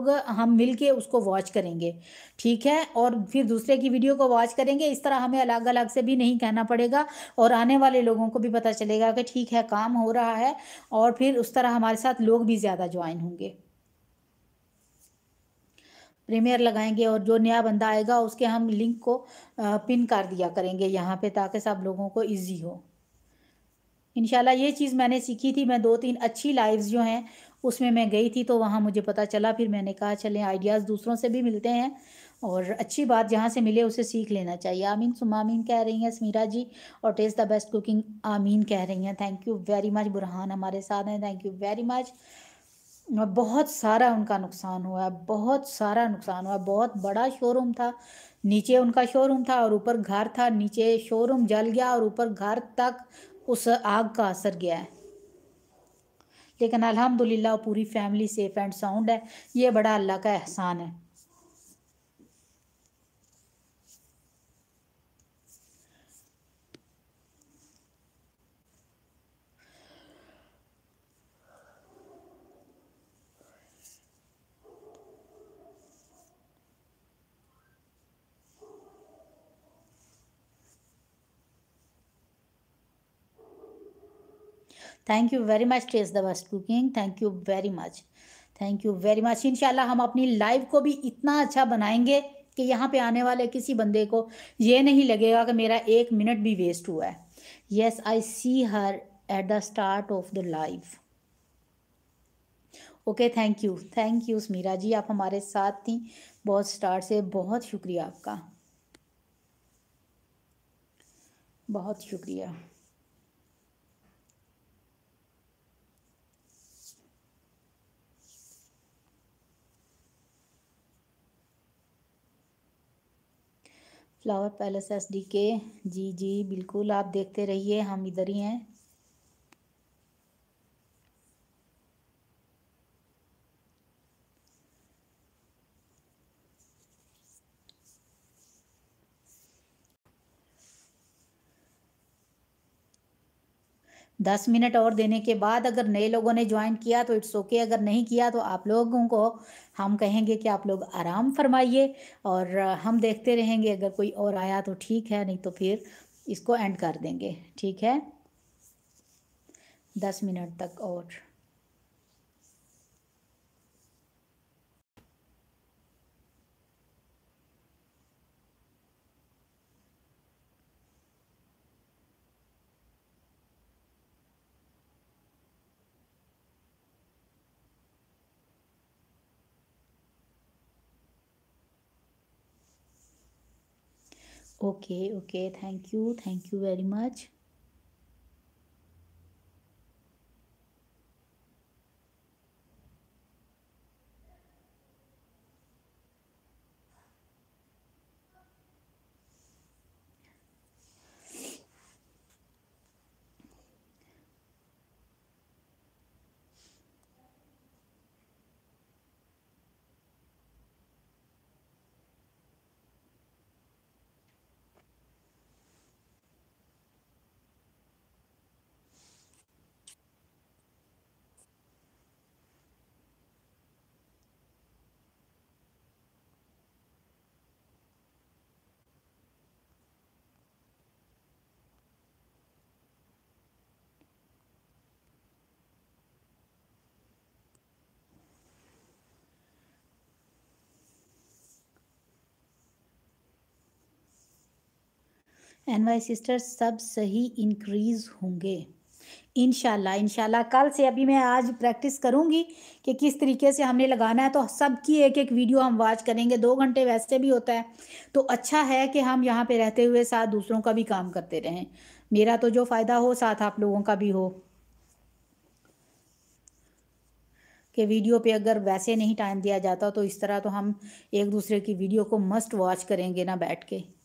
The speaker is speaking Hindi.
हम मिलके उसको वॉच करेंगे ठीक है और फिर दूसरे की वीडियो को वॉच करेंगे इस तरह हमें अलग अलग से भी नहीं कहना पड़ेगा और आने वाले लोगों को भी पता चलेगा कि ठीक है काम हो रहा है और फिर उस तरह हमारे साथ लोग भी ज़्यादा ज्वाइन होंगे प्रीमियर लगाएंगे और जो नया बंदा आएगा उसके हम लिंक को पिन कर दिया करेंगे यहाँ पे ताकि सब लोगों को ईजी हो इनशाला ये चीज़ मैंने सीखी थी मैं दो तीन अच्छी लाइव्स जो हैं उसमें मैं गई थी तो वहाँ मुझे पता चला फिर मैंने कहा चलें आइडियाज़ दूसरों से भी मिलते हैं और अच्छी बात जहाँ से मिले उसे सीख लेना चाहिए आमीन सुमामीन कह रही हैं समीरा जी और टेस्ट द बेस्ट कुकिंग आमीन कह रही हैं thank you very much Burhan हमारे साथ हैं थैंक यू वेरी मच बहुत सारा उनका नुकसान हुआ है बहुत सारा नुकसान हुआ बहुत बड़ा शोरूम था नीचे उनका शोरूम था और ऊपर घर था नीचे शोरूम जल गया और ऊपर घर तक उस आग का असर गया है लेकिन अल्हम्दुलिल्लाह पूरी फैमिली सेफ़ एंड साउंड है ये बड़ा अल्लाह का एहसान है thank you very much taste the best cooking thank you very much thank you very much इनशाला हम अपनी लाइव को भी इतना अच्छा बनाएंगे कि यहाँ पे आने वाले किसी बंदे को ये नहीं लगेगा कि मेरा एक मिनट भी वेस्ट हुआ है yes I see her at the start of the life okay thank you thank you Samira ji आप हमारे साथ थी बहुत स्टार्ट से बहुत शुक्रिया आपका बहुत शुक्रिया फ्लावर पैलेस एस डी के जी जी बिल्कुल आप देखते रहिए हम इधर ही हैं दस मिनट और देने के बाद अगर नए लोगों ने ज्वाइन किया तो इट्स ओके अगर नहीं किया तो आप लोगों को हम कहेंगे कि आप लोग आराम फरमाइए और हम देखते रहेंगे अगर कोई और आया तो ठीक है नहीं तो फिर इसको एंड कर देंगे ठीक है दस मिनट तक और okay okay thank you thank you very much एन वाई सिस्टर सब सही इंक्रीज़ होंगे इनशाला इनशाला कल से अभी मैं आज प्रैक्टिस करूँगी कि किस तरीके से हमने लगाना है तो सबकी एक एक वीडियो हम वॉच करेंगे दो घंटे वैसे भी होता है तो अच्छा है कि हम यहाँ पे रहते हुए साथ दूसरों का भी काम करते रहें मेरा तो जो फ़ायदा हो साथ आप लोगों का भी हो कि वीडियो पे अगर वैसे नहीं टाइम दिया जाता तो इस तरह तो हम एक दूसरे की वीडियो को मस्ट वॉच करेंगे ना बैठ के